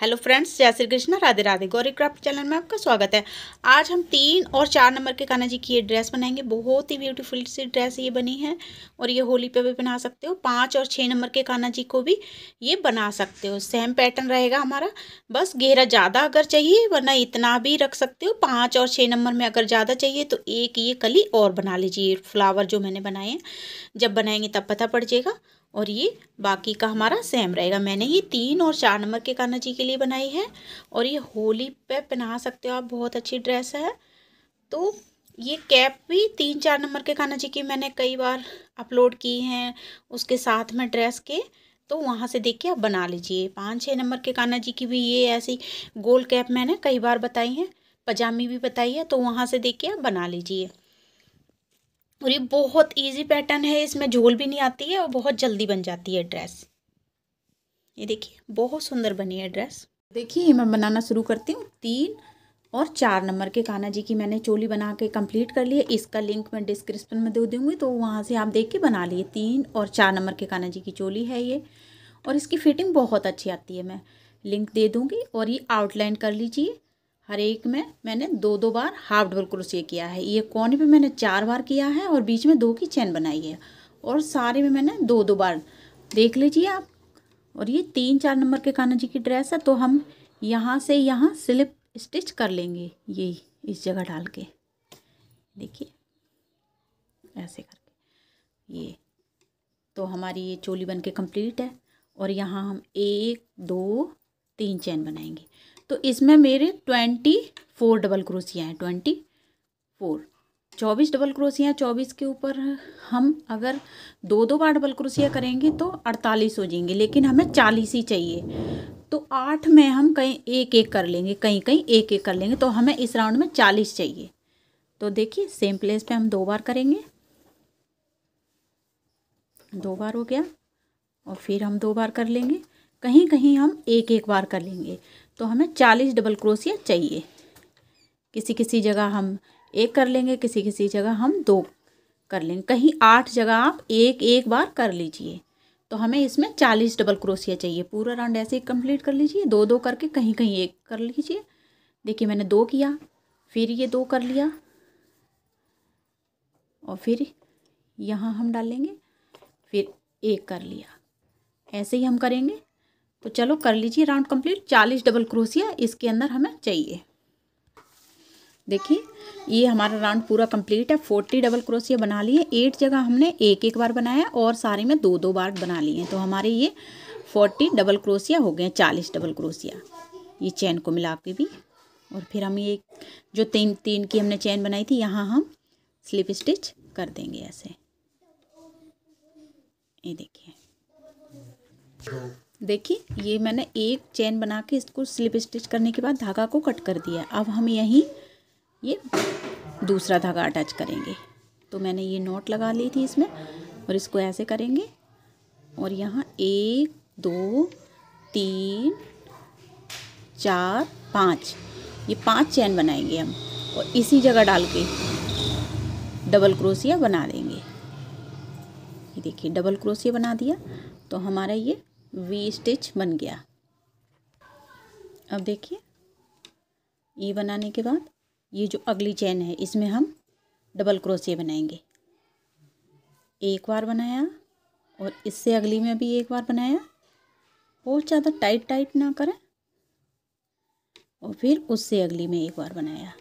hello friends जय Shri Krishna Radhe Radhe Gauri craft channel में आपका स्वागत है आज हम तीन और चार नंबर के कान्हा जी की ये ड्रेस बनाएंगे बहुत ही ब्यूटीफुल सी ड्रेस ये बनी है और ये होली पे भी बना सकते हो पाँच और छः नंबर के कान्हा जी को भी ये बना सकते हो सेम पैटर्न रहेगा हमारा बस गहरा ज़्यादा अगर चाहिए वरना इतना भी रख सकते हो पाँच और छः नंबर में अगर ज़्यादा चाहिए तो एक ये कली और बना लीजिए फ्लावर जो मैंने बनाए हैं जब बनाएंगे तब पता पड़ जाएगा और ये बाकी का हमारा सेम रहेगा मैंने ये तीन और चार नंबर के कान्हा जी के लिए बनाई है और ये होली पे पहना सकते हो आप बहुत अच्छी ड्रेस है तो ये कैप भी तीन चार नंबर के कान्हा जी की मैंने कई बार अपलोड की हैं उसके साथ में ड्रेस के तो वहाँ से देख के आप बना लीजिए पाँच छः नंबर के कान्हा जी की भी ये ऐसी गोल कैप मैंने कई बार बताई है पजामी भी बताई है तो वहाँ से देख के आप बना लीजिए और ये बहुत इजी पैटर्न है इसमें झोल भी नहीं आती है और बहुत जल्दी बन जाती है ड्रेस ये देखिए बहुत सुंदर बनी है ड्रेस देखिए मैं बनाना शुरू करती हूँ तीन और चार नंबर के कान्हा जी की मैंने चोली बना के कंप्लीट कर ली है इसका लिंक मैं डिस्क्रिप्शन में दे दूँगी तो वहाँ से आप देख के बना लिए तीन और चार नंबर के कान्हा जी की चोली है ये और इसकी फिटिंग बहुत अच्छी आती है मैं लिंक दे दूँगी और ये आउटलाइन कर लीजिए हर एक में मैंने दो दो बार हाफ डबल क्रोशिया किया है ये कोने पे मैंने चार बार किया है और बीच में दो की चैन बनाई है और सारे में मैंने दो दो बार देख लीजिए आप और ये तीन चार नंबर के कान्हा जी की ड्रेस है तो हम यहाँ से यहाँ स्लिप स्टिच कर लेंगे ये इस जगह डाल के देखिए ऐसे करके ये तो हमारी ये चोली बन के कम्प्लीट है और यहाँ हम एक दो तीन चैन बनाएंगे तो इसमें मेरे ट्वेंटी फोर डबल क्रोसियाँ हैं ट्वेंटी फोर चौबीस डबल क्रोसियाँ चौबीस के ऊपर हम अगर दो दो बार डबल क्रोसिया करेंगे तो अड़तालीस हो जाएंगे लेकिन हमें चालीस ही चाहिए तो आठ में हम कहीं एक एक कर लेंगे कहीं कहीं एक एक कर लेंगे तो हमें इस राउंड में चालीस चाहिए तो देखिए सेम प्लेस पे हम दो बार करेंगे दो बार हो गया और फिर हम दो बार कर लेंगे कहीं कहीं हम एक एक बार कर लेंगे तो हमें चालीस डबल क्रोशिया चाहिए किसी किसी जगह हम एक कर लेंगे किसी किसी जगह हम दो कर लेंगे कहीं आठ जगह आप एक एक बार कर लीजिए तो हमें इसमें चालीस डबल क्रोशिया चाहिए पूरा राउंड ऐसे ही कंप्लीट कर लीजिए दो दो करके कहीं कहीं एक कर लीजिए देखिए मैंने दो किया फिर ये दो कर लिया और फिर यहाँ हम डालेंगे फिर एक कर लिया ऐसे ही हम करेंगे तो चलो कर लीजिए राउंड कंप्लीट चालीस डबल क्रोसिया इसके अंदर हमें चाहिए देखिए ये हमारा राउंड पूरा कंप्लीट है फोर्टी डबल क्रोसिया बना लिए एट जगह हमने एक एक बार बनाया और सारे में दो दो बार बना लिए हैं तो हमारे ये फोर्टी डबल क्रोसिया हो गए चालीस डबल क्रोसिया ये चैन को मिला के भी और फिर हम ये जो तीन तीन की हमने चैन बनाई थी यहाँ हम स्लिप स्टिच कर देंगे ऐसे ये देखिए देखिए ये मैंने एक चैन बना के इसको स्लिप स्टिच करने के बाद धागा को कट कर दिया अब हम यहीं ये दूसरा धागा अटैच करेंगे तो मैंने ये नोट लगा ली थी इसमें और इसको ऐसे करेंगे और यहाँ एक दो तीन चार पाँच ये पांच चैन बनाएंगे हम और इसी जगह डाल के डबल क्रोसिया बना देंगे ये देखिए डबल क्रोसिया बना दिया तो हमारा ये वी स्टिच बन गया अब देखिए ये e बनाने के बाद ये जो अगली चैन है इसमें हम डबल क्रोशिया बनाएंगे एक बार बनाया और इससे अगली में भी एक बार बनाया बहुत ज़्यादा टाइट टाइट ना करें और फिर उससे अगली में एक बार बनाया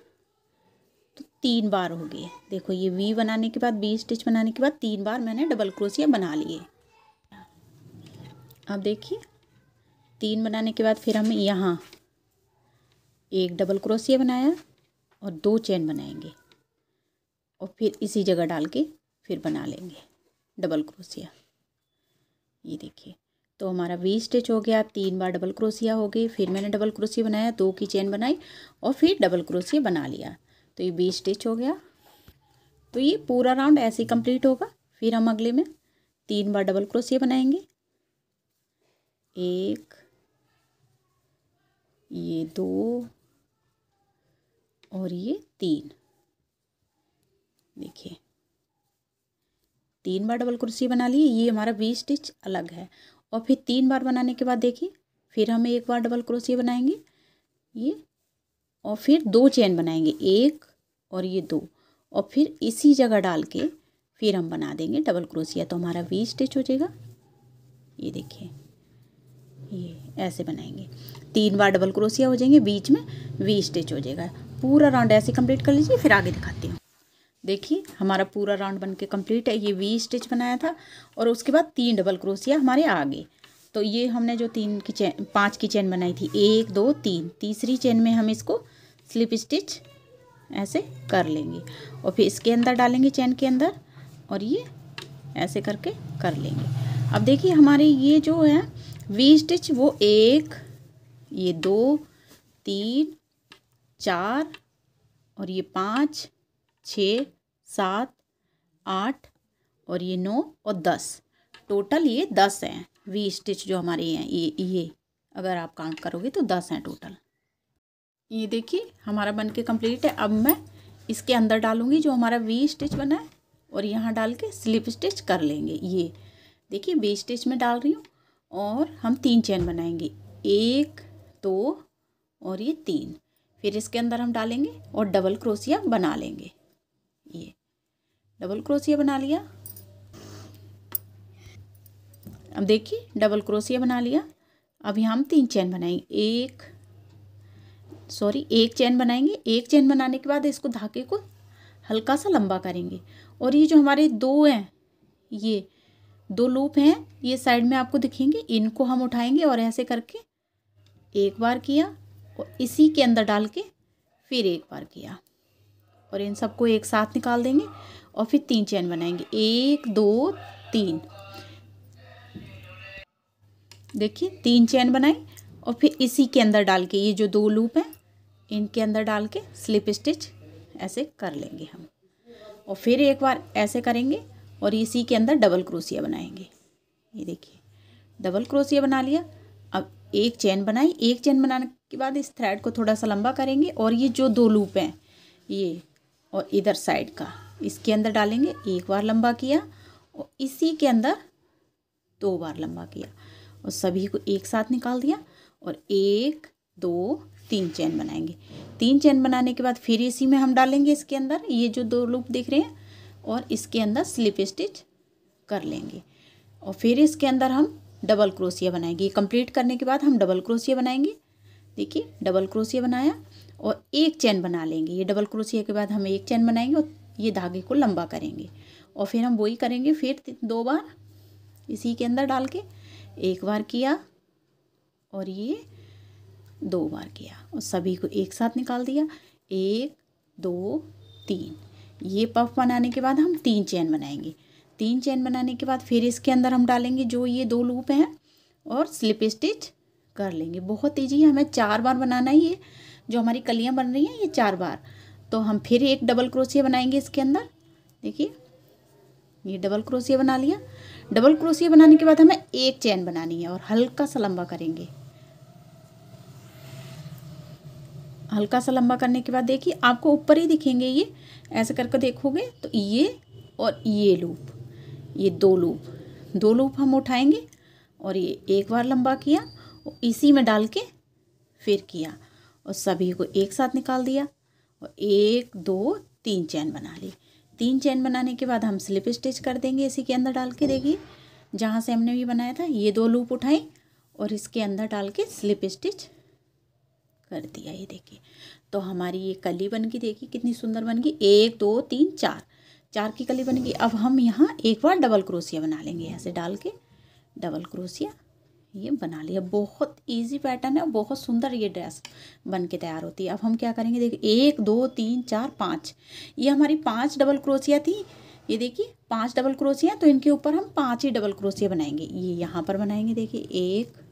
तो तीन बार हो गए देखो ये वी बनाने के बाद बी स्टिच बनाने के बाद तीन बार मैंने डबल क्रोशिया बना लिए अब देखिए तीन बनाने के बाद फिर हम यहाँ एक डबल क्रोशिया बनाया और दो चैन बनाएंगे और फिर इसी जगह डाल के फिर बना लेंगे डबल क्रोशिया ये देखिए तो हमारा वी स्टिच हो गया तीन बार डबल क्रोशिया हो गई फिर मैंने डबल क्रोशिया बनाया दो की चेन बनाई और फिर डबल क्रोशिया बना लिया तो ये बीस स्टिच हो गया तो ये पूरा राउंड ऐसे ही कम्प्लीट होगा फिर हम अगले में तीन बार डबल क्रोशिया बनाएंगे एक ये दो और ये तीन देखिए तीन बार डबल कुर्सी बना लिए ये हमारा बीस स्टिच अलग है और फिर तीन बार बनाने के बाद देखिए फिर हम एक बार डबल क्रोसिया बनाएंगे ये और फिर दो चेन बनाएंगे एक और ये दो और फिर इसी जगह डाल के फिर हम बना देंगे डबल क्रोसिया तो हमारा वी स्टिच हो जाएगा ये देखिए ये ऐसे बनाएंगे तीन बार डबल क्रोसिया हो जाएंगे बीच में वी स्टिच हो जाएगा पूरा राउंड ऐसे कंप्लीट कर लीजिए फिर आगे दिखाती हूँ देखिए हमारा पूरा राउंड बन के कम्प्लीट है ये वी स्टिच बनाया था और उसके बाद तीन डबल क्रोसिया हमारे आगे तो ये हमने जो तीन की चैन पाँच की चैन बनाई थी एक दो तीन तीसरी चैन में हम इसको स्लिप स्टिच ऐसे कर लेंगे और फिर इसके अंदर डालेंगे चैन के अंदर और ये ऐसे करके कर लेंगे अब देखिए हमारे ये जो है वी स्टिच वो एक ये दो तीन चार और ये पाँच छ सात आठ और ये नौ और दस टोटल ये दस हैं वी स्टिच जो हमारे हैं ये ये अगर आप काउंट करोगे तो दस हैं टोटल ये देखिए हमारा बन के कम्प्लीट है अब मैं इसके अंदर डालूंगी जो हमारा वी स्टिच बना है और यहाँ डाल के स्लिप स्टिच कर लेंगे ये देखिए वी स्टिच में डाल रही हूँ और हम तीन चैन बनाएंगे एक दो और ये तीन फिर इसके अंदर हम डालेंगे और डबल क्रोसिया बना लेंगे ये डबल क्रोसिया बना लिया अब देखिए डबल क्रोसिया बना लिया अब यहाँ हम तीन चैन बनाएंगे एक सॉरी एक चैन बनाएंगे एक चैन बनाने के बाद इसको धागे को हल्का सा लंबा करेंगे और ये जो हमारे दो हैं ये दो लूप हैं ये साइड में आपको दिखेंगे इनको हम उठाएंगे और ऐसे करके एक बार किया और इसी के अंदर डाल के फिर एक बार किया और इन सबको एक साथ निकाल देंगे और फिर तीन चैन बनाएंगे एक दो तीन देखिए तीन चैन बनाए और फिर इसी के अंदर डाल के ये जो दो लूप हैं इनके अंदर डाल के स्लिप स्टिच ऐसे कर लेंगे हम और फिर एक बार ऐसे करेंगे और इसी के अंदर डबल क्रोसिया बनाएंगे ये देखिए डबल क्रोसिया बना लिया अब एक चैन बनाई एक चैन बनाने के बाद इस थ्रेड को थोड़ा सा लंबा करेंगे और ये जो दो लूप हैं ये और इधर साइड का इसके अंदर डालेंगे एक बार लंबा किया और इसी के अंदर दो बार लंबा किया और सभी को एक साथ निकाल दिया और एक दो तीन चैन बनाएंगे तीन चैन बनाने के बाद फिर इसी में हम डालेंगे इसके अंदर ये जो दो लूप देख रहे हैं और इसके अंदर स्लिप स्टिच कर लेंगे और फिर इसके अंदर हम डबल क्रोसिया बनाएंगे कंप्लीट करने के बाद हम डबल क्रोसिया बनाएंगे देखिए डबल क्रोसिया बनाया और एक चैन बना लेंगे ये डबल क्रोसिया के बाद हम एक चैन बनाएंगे और ये धागे को लंबा करेंगे और फिर हम वही करेंगे फिर दो बार इसी के अंदर डाल के एक बार किया और ये दो बार किया और सभी को एक साथ निकाल दिया एक दो तीन ये पफ बनाने के बाद हम तीन चैन बनाएंगे तीन चैन बनाने के बाद फिर इसके अंदर हम डालेंगे जो ये दो लूप हैं और स्लिप स्टिच कर लेंगे बहुत ईजी है हमें चार बार बनाना है ये जो हमारी कलियाँ बन रही हैं ये चार बार तो हम फिर एक डबल क्रोसिया बनाएंगे इसके अंदर देखिए ये डबल क्रोसिया बना लिया डबल क्रोसिया बनाने के बाद हमें एक चैन बनानी है और हल्का सा लंबा करेंगे हल्का सा लंबा करने के बाद देखिए आपको ऊपर ही दिखेंगे ये ऐसे करके देखोगे तो ये और ये लूप ये दो लूप दो लूप हम उठाएंगे और ये एक बार लंबा किया और इसी में डाल के फिर किया और सभी को एक साथ निकाल दिया और एक दो तीन चैन बना ली तीन चैन बनाने के बाद हम स्लिप स्टिच कर देंगे इसी के अंदर डाल के देखिए जहाँ से हमने भी बनाया था ये दो लूप उठाएं और इसके अंदर डाल के स्लिप स्टिच कर दिया ये देखिए तो हमारी ये कली बन गई देखिए कितनी सुंदर बन गई एक दो तीन चार चार की कली बन गई अब हम यहाँ एक बार डबल क्रोसिया बना लेंगे ऐसे डाल के डबल क्रोसिया ये बना लिया बहुत इजी पैटर्न है बहुत सुंदर ये ड्रेस बन के तैयार होती है अब हम क्या करेंगे देखिए एक दो तीन चार पाँच ये हमारी पांच डबल क्रोसिया थी ये देखिए पांच डबल क्रोसिया तो इनके ऊपर हम पांच ही डबल क्रोसिया बनाएंगे ये यहाँ पर बनाएंगे देखिए एक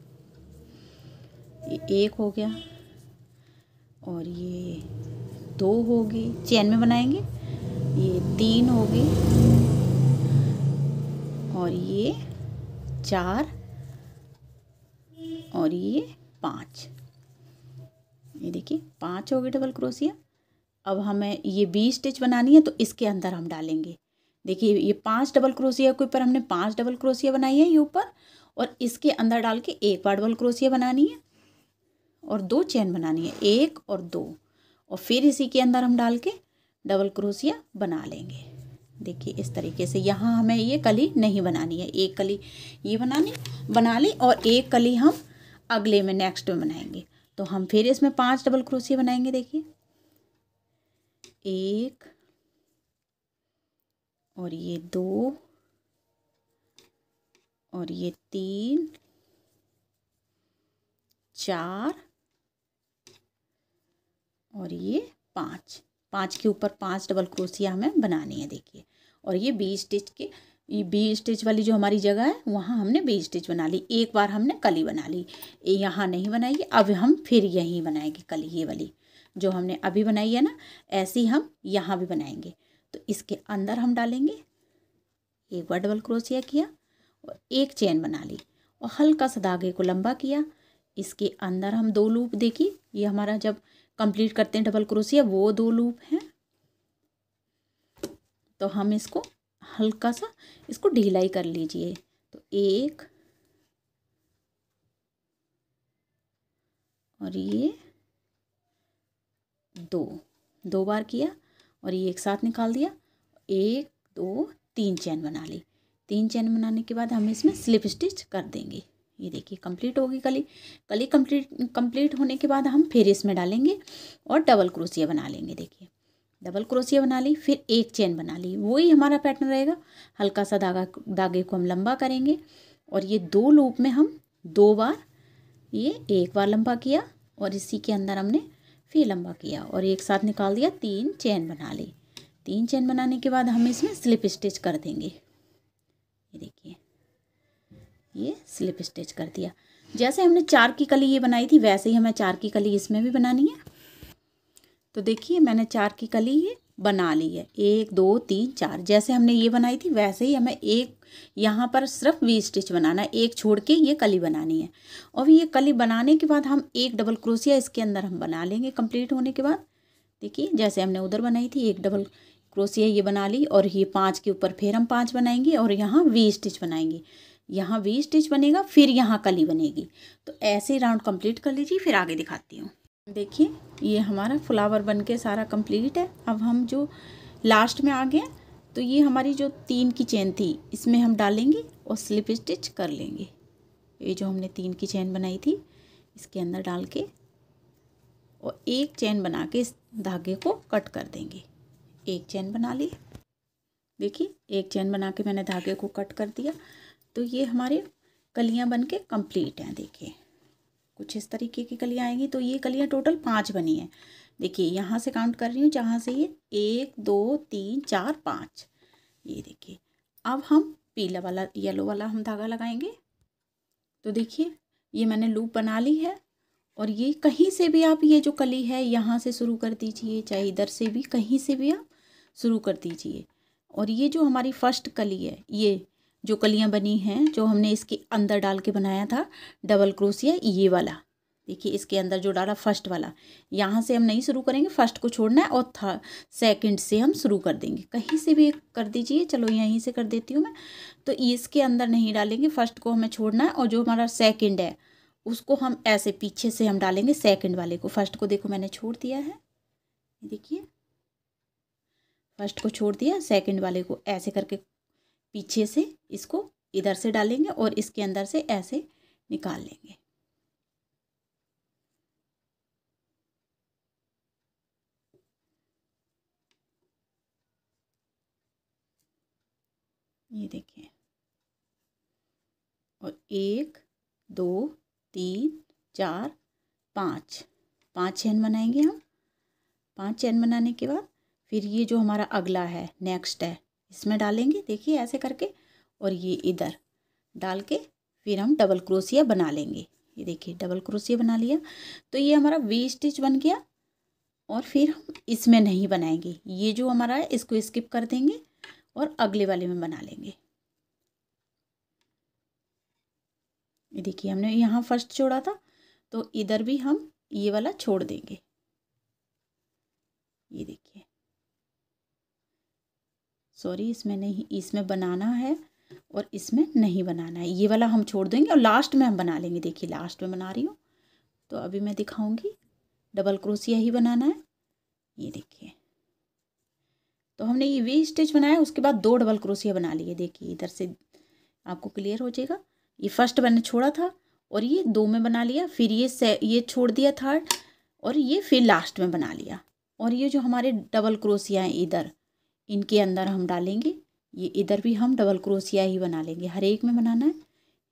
एक हो गया और ये दो होगी चैन में बनाएंगे ये तीन होगी और ये चार और ये पाँच ये देखिए पाँच हो डबल क्रोसिया अब हमें ये बीस स्टिच बनानी है तो इसके अंदर हम डालेंगे देखिए ये पांच डबल क्रोसिया के ऊपर हमने पांच डबल क्रोसिया बनाई है ये ऊपर और इसके अंदर डाल के एक बार डबल क्रोसिया बनानी है और दो चैन बनानी है एक और दो और फिर इसी के अंदर हम डाल के डबल क्रोसिया बना लेंगे देखिए इस तरीके से यहाँ हमें ये कली नहीं बनानी है एक कली ये बनानी बना ली और एक कली हम अगले में नेक्स्ट में बनाएंगे तो हम फिर इसमें पांच डबल क्रोसिया बनाएंगे देखिए एक और ये दो और ये तीन चार और ये पाँच पाँच के ऊपर पाँच डबल क्रोसिया हमें बनानी है देखिए और ये बी स्टिच के ये बी स्टिच वाली जो हमारी जगह है वहाँ हमने बी स्टिच बना ली एक बार हमने कली बना ली यहाँ नहीं बनाई अब हम फिर यहीं बनाएंगे कली ये वाली जो हमने अभी बनाई है ना ऐसी हम यहाँ भी बनाएंगे तो इसके अंदर हम डालेंगे एक बार डबल क्रोसिया किया और एक चेन बना ली और हल्का सा धागे को लंबा किया इसके अंदर हम दो लूप देखी ये हमारा जब कंप्लीट करते हैं डबल क्रोशिया वो दो लूप हैं तो हम इसको हल्का सा इसको ढीलाई कर लीजिए तो एक और ये दो दो बार किया और ये एक साथ निकाल दिया एक दो तीन चैन बना ली तीन चैन बनाने के बाद हम इसमें स्लिप स्टिच कर देंगे ये देखिए कंप्लीट होगी कली कली कंप्लीट कंप्लीट होने के बाद हम फिर इसमें डालेंगे और डबल क्रोसिया बना लेंगे देखिए डबल क्रोसिया बना ली फिर एक चेन बना ली वही हमारा पैटर्न रहेगा हल्का सा धागा धागे को हम लंबा करेंगे और ये दो लूप में हम दो बार ये एक बार लंबा किया और इसी के अंदर हमने फिर लंबा किया और एक साथ निकाल दिया तीन चैन बना ली तीन चैन बनाने के बाद हम इसमें स्लिप स्टिच कर देंगे ये देखिए ये स्लिप स्टिच कर दिया जैसे हमने चार की कली ये बनाई थी वैसे ही हमें चार की कली इसमें भी बनानी है तो देखिए मैंने चार की कली ये बना ली है एक दो तीन चार जैसे हमने ये बनाई थी वैसे ही हमें एक यहाँ पर सिर्फ वी स्टिच बनाना है एक छोड़ के ये कली बनानी है और ये कली बनाने के बाद हम एक डबल क्रोसिया इसके अंदर हम बना लेंगे कंप्लीट होने के बाद देखिए जैसे हमने उधर बनाई थी एक डबल क्रोसिया ये बना ली और ये पाँच के ऊपर फिर हम पाँच बनाएंगे और यहाँ वी स्टिच बनाएंगे यहाँ वी स्टिच बनेगा फिर यहाँ कली बनेगी तो ऐसे राउंड कंप्लीट कर लीजिए फिर आगे दिखाती हूँ देखिए ये हमारा फ्लावर बन के सारा कंप्लीट है अब हम जो लास्ट में आ गए तो ये हमारी जो तीन की चेन थी इसमें हम डालेंगे और स्लिप स्टिच कर लेंगे ये जो हमने तीन की चेन बनाई थी इसके अंदर डाल के और एक चैन बना के इस धागे को कट कर देंगे एक चैन बना ली देखिए एक चैन बना के मैंने धागे को कट कर दिया तो ये हमारे कलियाँ बन के कम्प्लीट हैं देखिए कुछ इस तरीके की कलियाँ आएंगी तो ये कलियाँ टोटल पाँच बनी हैं देखिए यहाँ से काउंट कर रही हूँ जहाँ से ये एक दो तीन चार पाँच ये देखिए अब हम पीला वाला येलो वाला हम धागा लगाएंगे तो देखिए ये मैंने लूप बना ली है और ये कहीं से भी आप ये जो कली है यहाँ से शुरू कर दीजिए चाहे इधर से भी कहीं से भी आप शुरू कर दीजिए और ये जो हमारी फर्स्ट कली है ये जो कलियाँ बनी हैं जो हमने इसके अंदर डाल के बनाया था डबल क्रोसिया ये वाला देखिए इसके अंदर जो डाला फर्स्ट वाला यहाँ से हम नहीं शुरू करेंगे फर्स्ट को छोड़ना है और था सेकंड से हम शुरू कर देंगे कहीं से भी कर दीजिए चलो यहीं से कर देती हूँ मैं तो इसके अंदर नहीं डालेंगे फर्स्ट को हमें छोड़ना है और जो हमारा सेकंड है उसको हम ऐसे पीछे से हम डालेंगे सेकंड वाले को फर्स्ट को देखो मैंने छोड़ दिया है देखिए फर्स्ट को छोड़ दिया सेकेंड वाले को ऐसे करके पीछे से इसको इधर से डालेंगे और इसके अंदर से ऐसे निकाल लेंगे ये देखिए और एक दो तीन चार पाँच पाँच चैन बनाएंगे हम पाँच चैन बनाने के बाद फिर ये जो हमारा अगला है नेक्स्ट है इसमें डालेंगे देखिए ऐसे करके और ये इधर डाल के फिर हम डबल क्रोसिया बना लेंगे ये देखिए डबल क्रोसिया बना लिया तो ये हमारा वी स्टिच बन गया और फिर हम इसमें नहीं बनाएंगे ये जो हमारा है इसको स्किप कर देंगे और अगले वाले में बना लेंगे ये देखिए हमने यहाँ फर्स्ट छोड़ा था तो इधर भी हम ये वाला छोड़ देंगे ये देखिए सॉरी इसमें नहीं इसमें बनाना है और इसमें नहीं बनाना है ये वाला हम छोड़ देंगे और लास्ट में हम बना लेंगे देखिए लास्ट में बना रही हूँ तो अभी मैं दिखाऊंगी डबल क्रोसिया ही बनाना है ये देखिए तो हमने ये वी स्टिच बनाया उसके बाद दो डबल क्रोसिया बना लिए देखिए इधर से आपको क्लियर हो जाएगा ये फर्स्ट मैंने छोड़ा था और ये दो में बना लिया फिर ये से ये छोड़ दिया थर्ड और ये फिर लास्ट में बना लिया और ये जो हमारे डबल क्रोसिया हैं इधर इनके अंदर हम डालेंगे ये इधर भी हम डबल क्रोशिया ही बना लेंगे हर एक में बनाना है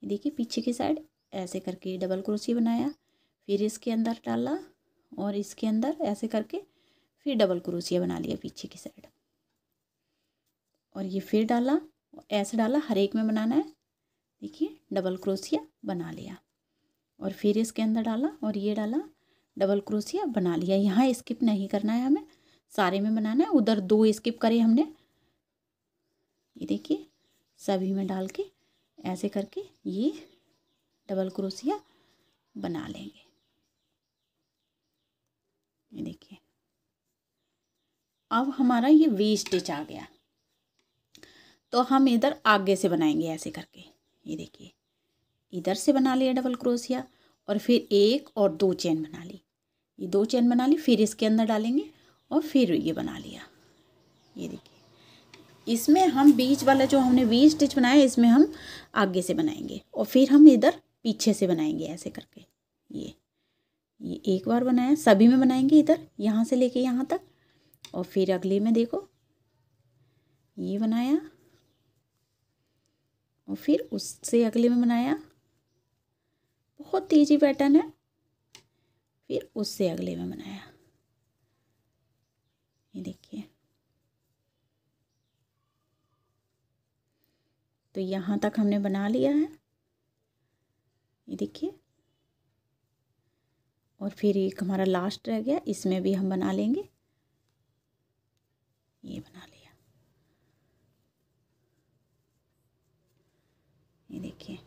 देखिए पीछे की साइड ऐसे करके डबल क्रोशिया बनाया फिर इसके अंदर डाला और इसके अंदर ऐसे करके फिर डबल क्रोशिया बना लिया पीछे की साइड और ये फिर डाला ऐसे डाला हर एक में बनाना है देखिए डबल क्रोशिया बना लिया और फिर इसके अंदर डाला और ये डाला डबल क्रोशिया बना लिया यहाँ स्किप नहीं करना है हमें सारे में बनाना है उधर दो स्किप करे हमने ये देखिए सभी में डाल के ऐसे करके ये डबल क्रोसिया बना लेंगे ये देखिए अब हमारा ये वी स्टिच आ गया तो हम इधर आगे से बनाएंगे ऐसे करके ये देखिए इधर से बना लिया डबल क्रोसिया और फिर एक और दो चेन बना ली ये दो चेन बना ली फिर इसके अंदर डालेंगे और फिर ये बना लिया ये देखिए इसमें हम बीच वाला जो हमने वी स्टिच बनाया इसमें हम आगे से बनाएंगे और फिर हम इधर पीछे से बनाएंगे ऐसे करके ये ये एक बार बनाया सभी में बनाएंगे इधर यहाँ से लेके यहाँ तक और फिर अगले में देखो ये बनाया और फिर उससे अगले में बनाया बहुत तेजी पैटर्न है फिर उससे अगले में बनाया ये देखिए तो यहाँ तक हमने बना लिया है ये देखिए और फिर एक हमारा लास्ट रह गया इसमें भी हम बना लेंगे ये बना लिया ये देखिए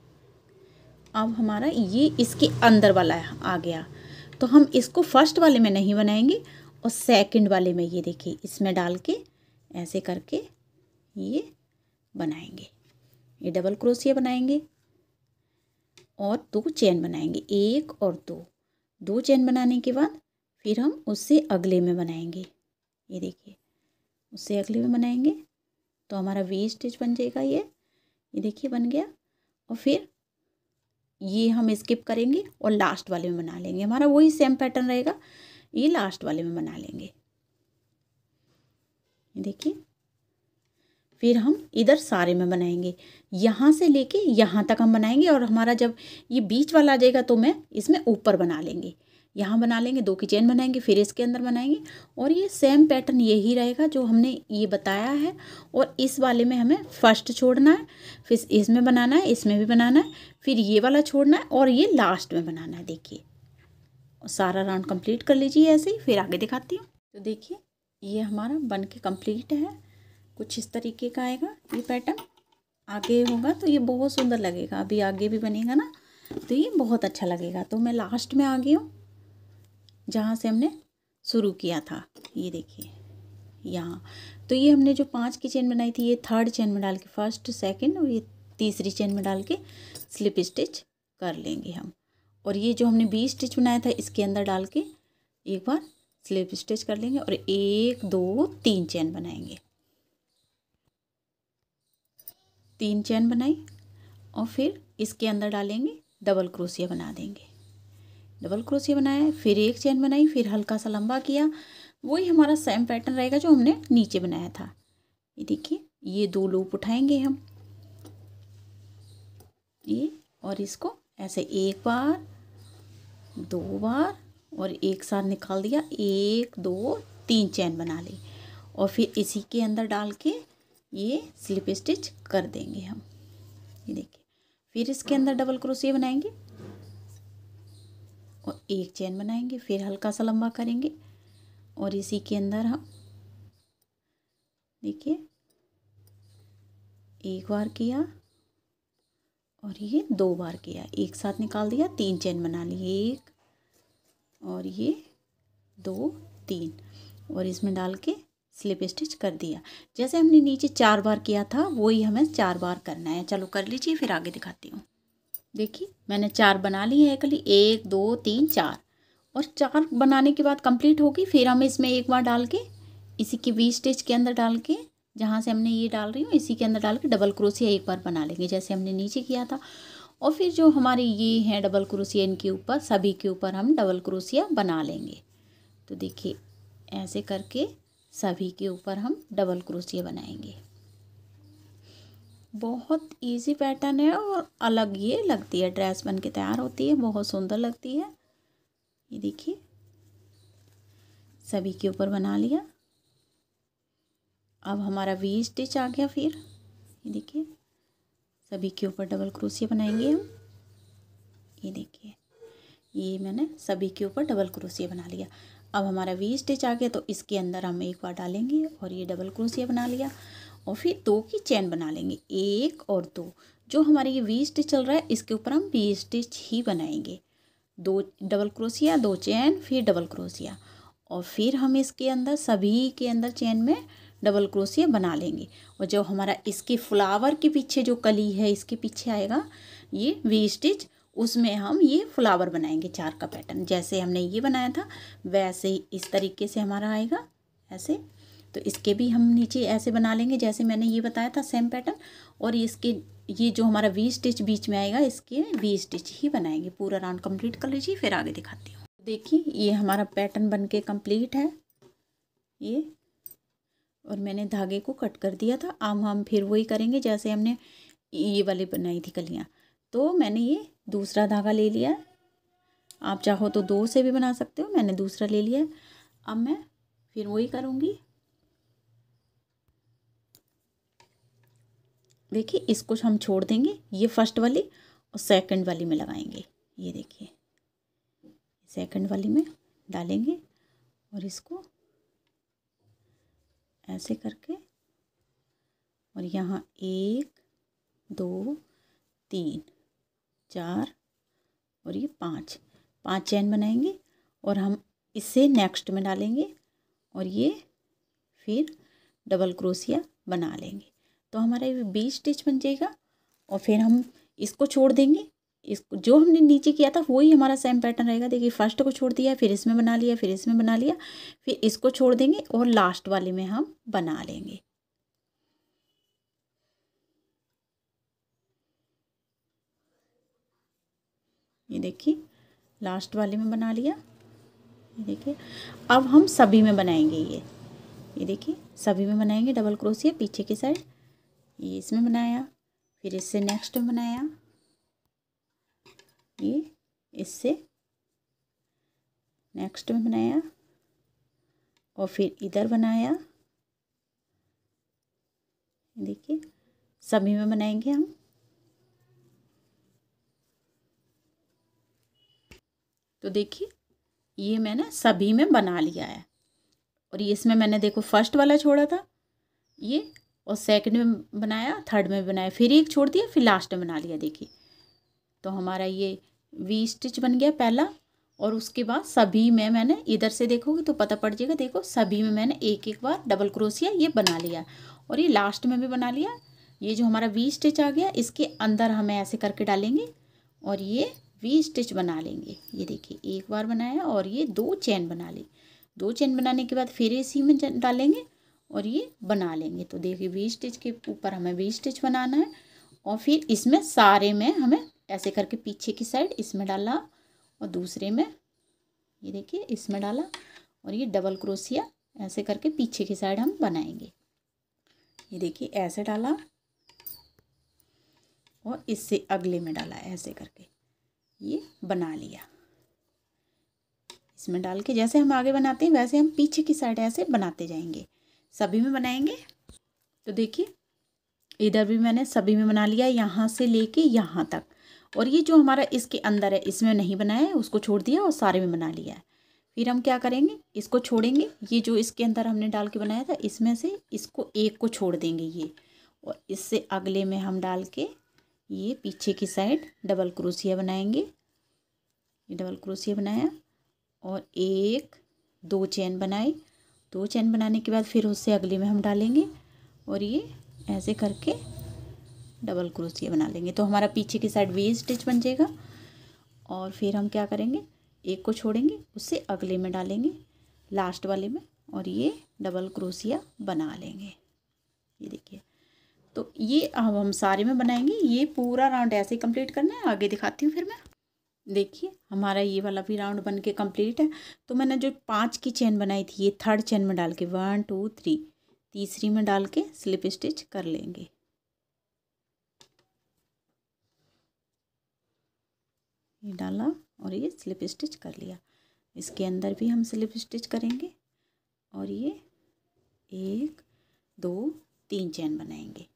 अब हमारा ये इसके अंदर वाला आ गया तो हम इसको फर्स्ट वाले में नहीं बनाएंगे और सेकंड वाले में ये देखिए इसमें डाल के ऐसे करके ये बनाएंगे ये डबल क्रोशिया बनाएंगे और दो चैन बनाएंगे एक और दो दो चैन बनाने के बाद फिर हम उससे अगले में बनाएंगे ये देखिए उससे अगले में बनाएंगे तो हमारा वी स्टिच बन जाएगा ये ये देखिए बन गया और फिर ये हम स्किप करेंगे और लास्ट वाले में बना लेंगे हमारा वही सेम पैटर्न रहेगा ये लास्ट वाले में बना लेंगे देखिए फिर हम इधर सारे में बनाएंगे यहाँ से लेके यहाँ तक हम बनाएंगे और हमारा जब ये बीच वाला आ जाएगा तो मैं इसमें ऊपर बना लेंगे यहाँ बना लेंगे दो की चेन बनाएंगे फिर इसके अंदर बनाएंगे और ये सेम पैटर्न यही रहेगा जो हमने ये बताया है और इस वाले में हमें फर्स्ट छोड़ना है फिर इसमें बनाना है इसमें भी बनाना है फिर ये वाला छोड़ना है और ये लास्ट में बनाना है देखिए सारा राउंड कंप्लीट कर लीजिए ऐसे ही फिर आगे दिखाती हूँ तो देखिए ये हमारा बन के कम्प्लीट है कुछ इस तरीके का आएगा ये पैटर्न आगे होगा तो ये बहुत सुंदर लगेगा अभी आगे भी बनेगा ना तो ये बहुत अच्छा लगेगा तो मैं लास्ट में आ गई हूँ जहाँ से हमने शुरू किया था ये देखिए यहाँ तो ये हमने जो पाँच की चेन बनाई थी ये थर्ड चेन में डाल के फर्स्ट सेकंड और ये तीसरी चेन में डाल के स्लिप स्टिच कर लेंगे हम और ये जो हमने बी स्टिच बनाया था इसके अंदर डाल के एक बार स्लिप स्टिच कर लेंगे और एक दो तीन चैन बनाएंगे तीन चैन बनाई और फिर इसके अंदर डालेंगे डबल क्रोसिया बना देंगे डबल क्रोसिया बनाया फिर एक चैन बनाई फिर हल्का सा लंबा किया वही हमारा सेम पैटर्न रहेगा जो हमने नीचे बनाया था ये देखिए ये दो लूप उठाएंगे हम ये और इसको ऐसे एक बार दो बार और एक साथ निकाल दिया एक दो तीन चैन बना ली और फिर इसी के अंदर डाल के ये स्लिप स्टिच कर देंगे हम ये देखिए फिर इसके अंदर डबल क्रोसिया बनाएंगे और एक चैन बनाएंगे फिर हल्का सा लंबा करेंगे और इसी के अंदर हम देखिए एक बार किया और ये दो बार किया एक साथ निकाल दिया तीन चैन बना ली एक और ये दो तीन और इसमें डाल के स्लिप स्टिच कर दिया जैसे हमने नीचे चार बार किया था वही हमें चार बार करना है चलो कर लीजिए फिर आगे दिखाती हूँ देखिए मैंने चार बना ली है कली एक दो तीन चार और चार बनाने के बाद कंप्लीट होगी फिर हम इसमें एक बार डाल के इसी के वी स्टिच के अंदर डाल के जहाँ से हमने ये डाल रही हूँ इसी के अंदर डाल के डबल क्रोसिया एक बार बना लेंगे जैसे हमने नीचे किया था और फिर जो हमारे ये हैं डबल क्रोसिया इनके ऊपर सभी के ऊपर हम डबल क्रोसिया बना लेंगे तो देखिए ऐसे करके सभी के ऊपर हम डबल क्रोसिया बनाएंगे बहुत इजी पैटर्न है और अलग ये लगती है ड्रेस बन के तैयार होती है बहुत सुंदर लगती है ये देखिए सभी के ऊपर बना लिया अब हमारा वी स्टिच आ गया फिर ये देखिए सभी के ऊपर डबल क्रोशिया बनाएंगे हम ये देखिए ये मैंने सभी के ऊपर डबल क्रोशिया बना लिया अब हमारा वी स्टिच आ गया तो इसके अंदर हम एक बार डालेंगे और ये डबल क्रोशिया बना लिया और फिर दो की चैन बना लेंगे एक और दो जो हमारे ये वी स्टिच चल रहा है इसके ऊपर हम वी स्टिच ही बनाएंगे दो डबल क्रोशिया दो चैन फिर डबल क्रोशिया और फिर हम इसके अंदर सभी के अंदर चैन में डबल क्रोशिया बना लेंगे और जब हमारा इसके फ्लावर के पीछे जो कली है इसके पीछे आएगा ये वी स्टिच उसमें हम ये फ्लावर बनाएंगे चार का पैटर्न जैसे हमने ये बनाया था वैसे ही इस तरीके से हमारा आएगा ऐसे तो इसके भी हम नीचे ऐसे बना लेंगे जैसे मैंने ये बताया था सेम पैटर्न और इसके ये जो हमारा वी स्टिच बीच में आएगा इसके वी स्टिच ही बनाएंगे पूरा राउंड कंप्लीट कर लीजिए फिर आगे दिखाती हूँ देखिए ये हमारा पैटर्न बन के कम्प्लीट है ये और मैंने धागे को कट कर दिया था अब हम फिर वही करेंगे जैसे हमने ये वाली बनाई थी कलियाँ तो मैंने ये दूसरा धागा ले लिया आप चाहो तो दो से भी बना सकते हो मैंने दूसरा ले लिया अब मैं फिर वही करूँगी देखिए इसको हम छोड़ देंगे ये फर्स्ट वाली और सेकंड वाली में लगाएंगे ये देखिए सेकंड वाली में डालेंगे और इसको ऐसे करके और यहाँ एक दो तीन चार और ये पाँच पाँच चैन बनाएंगे और हम इसे नेक्स्ट में डालेंगे और ये फिर डबल क्रोसिया बना लेंगे तो हमारा ये बीस स्टिच बन जाएगा और फिर हम इसको छोड़ देंगे इसको जो हमने नीचे किया था वही हमारा सेम पैटर्न रहेगा देखिए फर्स्ट को छोड़ दिया फिर इसमें बना लिया फिर इसमें बना लिया फिर इसको छोड़ देंगे और लास्ट वाले में हम बना लेंगे ये देखिए लास्ट वाले में बना लिया ये देखिए अब हम सभी में बनाएंगे ये ये देखिए सभी में बनाएंगे डबल क्रोसिया पीछे की साइड ये इसमें बनाया फिर इससे नेक्स्ट में बनाया ये इससे नेक्स्ट में बनाया और फिर इधर बनाया देखिए सभी में बनाएंगे हम तो देखिए ये मैंने सभी में बना लिया है और ये इसमें मैंने देखो फर्स्ट वाला छोड़ा था ये और सेकंड में बनाया थर्ड में बनाया फिर एक छोड़ दिया फिर लास्ट में बना लिया देखिए तो हमारा ये वी स्टिच बन गया पहला और उसके बाद सभी में मैंने इधर से देखोगे तो पता पड़ जाएगा देखो सभी में मैंने एक एक बार डबल क्रोसिया ये बना लिया और ये लास्ट में भी बना लिया ये जो हमारा वी स्टिच आ गया इसके अंदर हमें ऐसे करके डालेंगे और ये वी स्टिच बना लेंगे ये देखिए एक बार बनाया और ये दो चैन बना ली दो चैन बनाने के बाद फिर इसी में डालेंगे और ये बना लेंगे तो देखिए वी स्टिच के ऊपर हमें वी स्टिच बनाना है और फिर इसमें सारे में हमें ऐसे करके पीछे की साइड इसमें डाला और दूसरे में ये देखिए इसमें डाला और ये डबल क्रोसिया ऐसे करके पीछे की साइड हम बनाएंगे ये देखिए ऐसे डाला और इससे अगले में डाला ऐसे करके ये बना लिया इसमें डाल के जैसे हम आगे बनाते हैं वैसे हम पीछे की साइड ऐसे बनाते जाएंगे सभी में बनाएंगे तो देखिए इधर भी मैंने सभी में बना लिया यहाँ से लेके यहाँ तक और ये जो हमारा इसके अंदर है इसमें नहीं बनाया है उसको छोड़ दिया और सारे में बना लिया है फिर हम क्या करेंगे इसको छोड़ेंगे ये जो इसके अंदर हमने डाल के बनाया था इसमें से इसको एक को छोड़ देंगे ये और इससे अगले में हम डाल के ये पीछे की साइड डबल क्रोसिया बनाएंगे ये डबल क्रोसिया बनाया और एक दो चैन बनाए दो चैन बनाने के बाद फिर उससे अगले में हम डालेंगे और ये ऐसे करके डबल क्रोसिया बना लेंगे तो हमारा पीछे की साइड वी स्टिच बन जाएगा और फिर हम क्या करेंगे एक को छोड़ेंगे उससे अगले में डालेंगे लास्ट वाले में और ये डबल क्रोसिया बना लेंगे ये देखिए तो ये अब हम सारे में बनाएंगे ये पूरा राउंड ऐसे ही कम्प्लीट करना है आगे दिखाती हूँ फिर मैं देखिए हमारा ये वाला भी राउंड बन के कम्प्लीट है तो मैंने जो पाँच की चेन बनाई थी ये थर्ड चेन में डाल के वन टू थ्री तीसरी में डाल के स्लिप स्टिच कर लेंगे ये डाला और ये स्लिप स्टिच कर लिया इसके अंदर भी हम स्लिप स्टिच करेंगे और ये एक दो तीन चैन बनाएंगे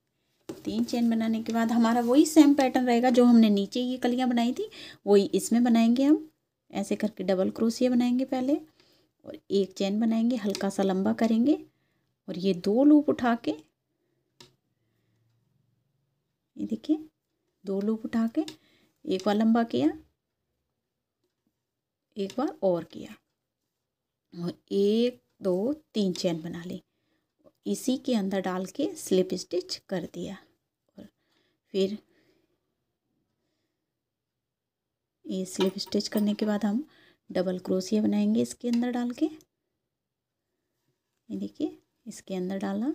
तीन चैन बनाने के बाद हमारा वही सेम पैटर्न रहेगा जो हमने नीचे ये कलियाँ बनाई थी वही इसमें बनाएंगे हम ऐसे करके डबल क्रोसिया बनाएंगे पहले और एक चैन बनाएंगे हल्का सा लंबा करेंगे और ये दो लूप उठा के ये देखिए दो लूप उठा के एक बार लंबा किया एक बार और किया और एक दो तीन चैन बना ली इसी के अंदर डाल के स्लिप स्टिच कर दिया और फिर ये स्लिप स्टिच करने के बाद हम डबल क्रोसिया बनाएंगे इसके अंदर डाल के ये देखिए इसके अंदर डाला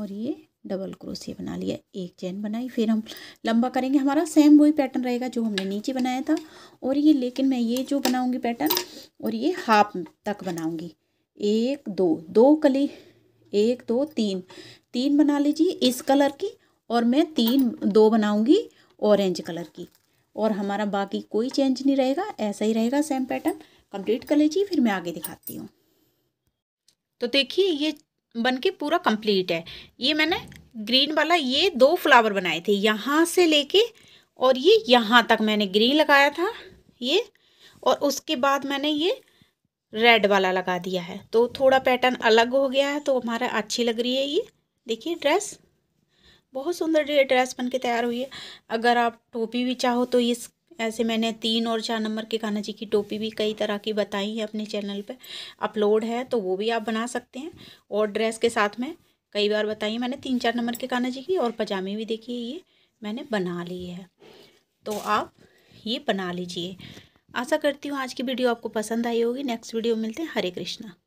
और ये डबल क्रोसिया बना लिया एक चैन बनाई फिर हम लंबा करेंगे हमारा सेम वही पैटर्न रहेगा जो हमने नीचे बनाया था और ये लेकिन मैं ये जो बनाऊंगी पैटर्न और ये हाफ तक बनाऊंगी एक दो दो कली एक दो तीन तीन बना लीजिए इस कलर की और मैं तीन दो बनाऊंगी ऑरेंज कलर की और हमारा बाकी कोई चेंज नहीं रहेगा ऐसा ही रहेगा सेम पैटर्न कंप्लीट कर लीजिए फिर मैं आगे दिखाती हूँ तो देखिए ये बन के पूरा कंप्लीट है ये मैंने ग्रीन वाला ये दो फ्लावर बनाए थे यहाँ से लेके और ये यहाँ तक मैंने ग्रीन लगाया था ये और उसके बाद मैंने ये रेड वाला लगा दिया है तो थोड़ा पैटर्न अलग हो गया है तो हमारा अच्छी लग रही है ये देखिए ड्रेस बहुत सुंदर ड्रेस बन के तैयार हुई है अगर आप टोपी भी चाहो तो इस ऐसे मैंने तीन और चार नंबर के कान्हा जी की टोपी भी कई तरह की बताई है अपने चैनल पे अपलोड है तो वो भी आप बना सकते हैं और ड्रेस के साथ में कई बार बताई मैंने तीन चार नंबर के कान्हा जी की और पजामे भी देखिए ये मैंने बना ली है तो आप ये बना लीजिए आशा करती हूँ आज की वीडियो आपको पसंद आई होगी नेक्स्ट वीडियो मिलते हैं हरे कृष्णा